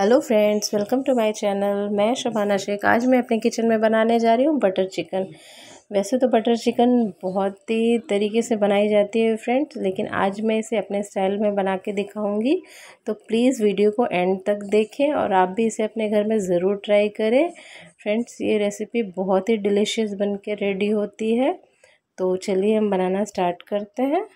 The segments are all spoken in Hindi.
hello friends welcome to my channel मैं शबाना शेख आज मैं अपने किचन में बनाने जा रही हूँ बटर चिकन वैसे तो बटर चिकन बहुत ही तरीके से बनाई जाती है फ्रेंड्स लेकिन आज मैं इसे अपने स्टाइल में बना के दिखाऊँगी तो प्लीज़ वीडियो को एंड तक देखें और आप भी इसे अपने घर में ज़रूर ट्राई करें फ्रेंड्स ये रेसिपी बहुत ही डिलीशियस बन के रेडी होती है तो चलिए हम बनाना स्टार्ट करते हैं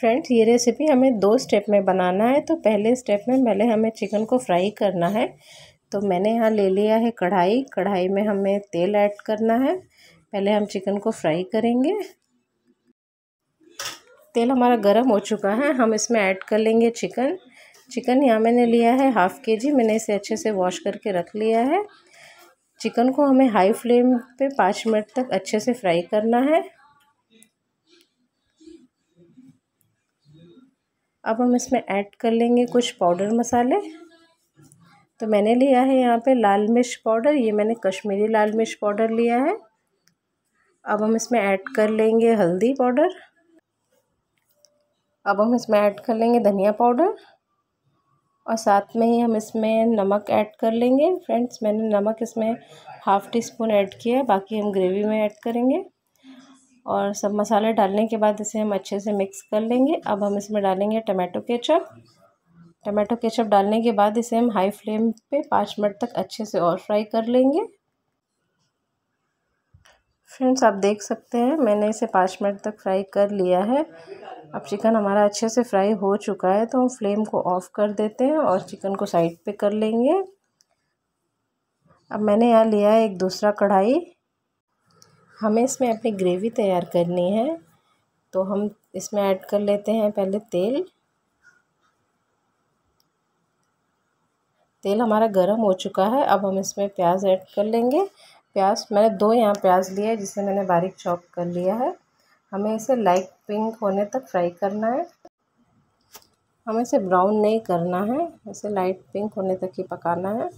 फ्रेंड्स ये रेसिपी हमें दो स्टेप में बनाना है तो पहले स्टेप में पहले हमें चिकन को फ्राई करना है तो मैंने यहाँ ले लिया है कढ़ाई कढ़ाई में हमें तेल ऐड करना है पहले हम चिकन को फ्राई करेंगे तेल हमारा गर्म हो चुका है हम इसमें ऐड कर लेंगे चिकन चिकन यहाँ मैंने लिया है हाफ़ के जी मैंने इसे अच्छे से वॉश करके रख लिया है चिकन को हमें हाई फ्लेम पे पाँच मिनट तक अच्छे से फ्राई करना है अब हम इसमें ऐड कर लेंगे कुछ पाउडर मसाले तो मैंने लिया है यहाँ पे लाल मिर्च पाउडर ये मैंने कश्मीरी लाल मिर्च पाउडर लिया है अब हम इसमें ऐड कर लेंगे हल्दी पाउडर अब हम इसमें ऐड कर लेंगे धनिया पाउडर और साथ में ही हम इसमें नमक ऐड कर लेंगे फ्रेंड्स मैंने नमक इसमें हाफ़ टी स्पून ऐड किया है बाकी हम ग्रेवी में ऐड करेंगे और सब मसाले डालने के बाद इसे हम अच्छे से मिक्स कर लेंगे अब हम इसमें डालेंगे टमाटो केचप टमाटो केचप डालने के बाद इसे हम हाई फ्लेम पे पाँच मिनट तक अच्छे से और फ्राई कर लेंगे फ्रेंड्स आप देख सकते हैं मैंने इसे पाँच मिनट तक फ्राई कर लिया है अब चिकन हमारा अच्छे से फ्राई हो चुका है तो हम फ्लेम को ऑफ़ कर देते हैं और चिकन को साइड पे कर लेंगे अब मैंने यहाँ लिया है एक दूसरा कढ़ाई हमें इसमें अपनी ग्रेवी तैयार करनी है तो हम इसमें ऐड कर लेते हैं पहले तेल तेल हमारा गर्म हो चुका है अब हम इसमें प्याज ऐड कर लेंगे प्याज मैंने दो यहाँ प्याज लिया है जिसे मैंने बारीक चॉप कर लिया है हमें इसे लाइट पिंक होने तक फ्राई करना है हमें इसे ब्राउन नहीं करना है इसे लाइट पिंक होने तक ही पकाना है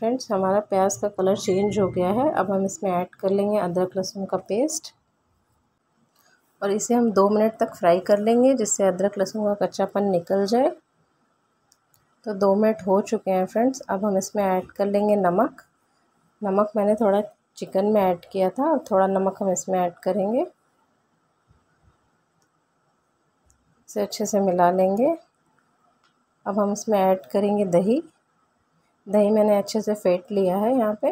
फ्रेंड्स हमारा प्याज का कलर चेंज हो गया है अब हम इसमें ऐड कर लेंगे अदरक लहसुन का पेस्ट और इसे हम दो मिनट तक फ्राई कर लेंगे जिससे अदरक लहसुन का कच्चापन निकल जाए तो दो मिनट हो चुके हैं फ्रेंड्स अब हम इसमें ऐड कर लेंगे नमक नमक मैंने थोड़ा चिकन में ऐड किया था अब थोड़ा नमक हम इसमें ऐड करेंगे इसे अच्छे से मिला लेंगे अब हम इसमें ऐड करेंगे दही दही मैंने अच्छे से फेंट लिया है यहाँ पे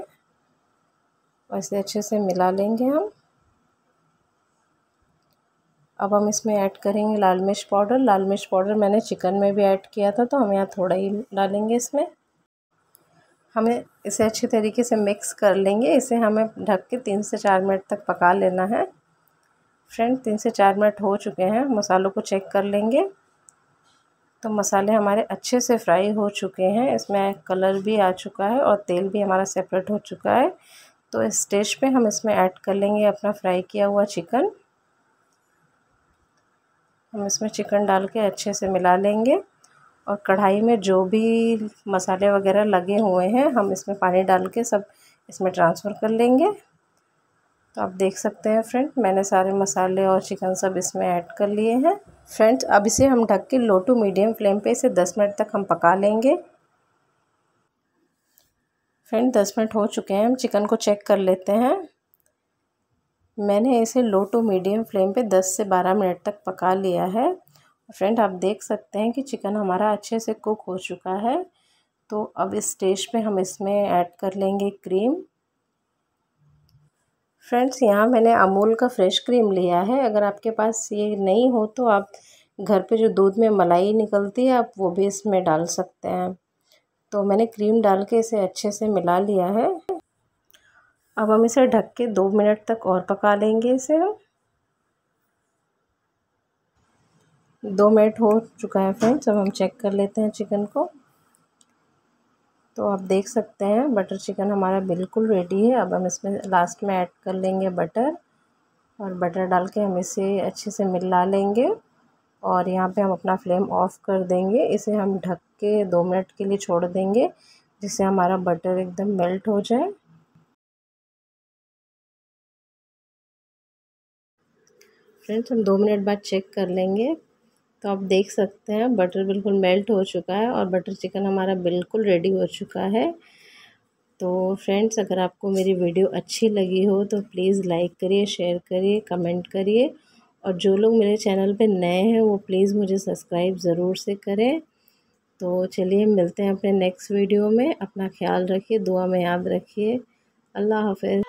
और इसे अच्छे से मिला लेंगे हम अब हम इसमें ऐड करेंगे लाल मिर्च पाउडर लाल मिर्च पाउडर मैंने चिकन में भी ऐड किया था तो हम यहाँ थोड़ा ही डालेंगे इसमें हमें इसे अच्छे तरीके से मिक्स कर लेंगे इसे हमें ढक के तीन से चार मिनट तक पका लेना है फ्रेंड तीन से चार मिनट हो चुके हैं मसालों को चेक कर लेंगे तो मसाले हमारे अच्छे से फ्राई हो चुके हैं इसमें कलर भी आ चुका है और तेल भी हमारा सेपरेट हो चुका है तो इस स्टेज पे हम इसमें ऐड कर लेंगे अपना फ्राई किया हुआ चिकन हम इसमें चिकन डाल के अच्छे से मिला लेंगे और कढ़ाई में जो भी मसाले वगैरह लगे हुए हैं हम इसमें पानी डाल के सब इसमें ट्रांसफ़र कर लेंगे तो आप देख सकते हैं फ्रेंड मैंने सारे मसाले और चिकन सब इसमें ऐड कर लिए हैं फ्रेंड्स अब इसे हम ढक के लो टू मीडियम फ्लेम पे इसे 10 मिनट तक हम पका लेंगे फ्रेंड 10 मिनट हो चुके हैं हम चिकन को चेक कर लेते हैं मैंने इसे लो टू मीडियम फ्लेम पे 10 से 12 मिनट तक पका लिया है फ्रेंड आप देख सकते हैं कि चिकन हमारा अच्छे से कुक हो चुका है तो अब इस स्टेज पे हम इसमें ऐड कर लेंगे क्रीम फ्रेंड्स यहाँ मैंने अमूल का फ्रेश क्रीम लिया है अगर आपके पास ये नहीं हो तो आप घर पे जो दूध में मलाई निकलती है आप वो भी इसमें डाल सकते हैं तो मैंने क्रीम डाल के इसे अच्छे से मिला लिया है अब हम इसे ढक के दो मिनट तक और पका लेंगे इसे हम दो मिनट हो चुका है फ्रेंड्स अब हम चेक कर लेते हैं चिकन को तो आप देख सकते हैं बटर चिकन हमारा बिल्कुल रेडी है अब हम इसमें लास्ट में ऐड कर लेंगे बटर और बटर डाल के हम इसे अच्छे से मिला लेंगे और यहाँ पे हम अपना फ्लेम ऑफ़ कर देंगे इसे हम ढक के दो मिनट के लिए छोड़ देंगे जिससे हमारा बटर एकदम मेल्ट हो जाए फ्रेंड्स हम दो मिनट बाद चेक कर लेंगे तो आप देख सकते हैं बटर बिल्कुल मेल्ट हो चुका है और बटर चिकन हमारा बिल्कुल रेडी हो चुका है तो फ्रेंड्स अगर आपको मेरी वीडियो अच्छी लगी हो तो प्लीज़ लाइक करिए शेयर करिए कमेंट करिए और जो लोग मेरे चैनल पे नए हैं वो प्लीज़ मुझे सब्सक्राइब ज़रूर से करें तो चलिए मिलते हैं अपने नेक्स्ट वीडियो में अपना ख्याल रखिए दुआ में याद रखिए अल्लाह हाफ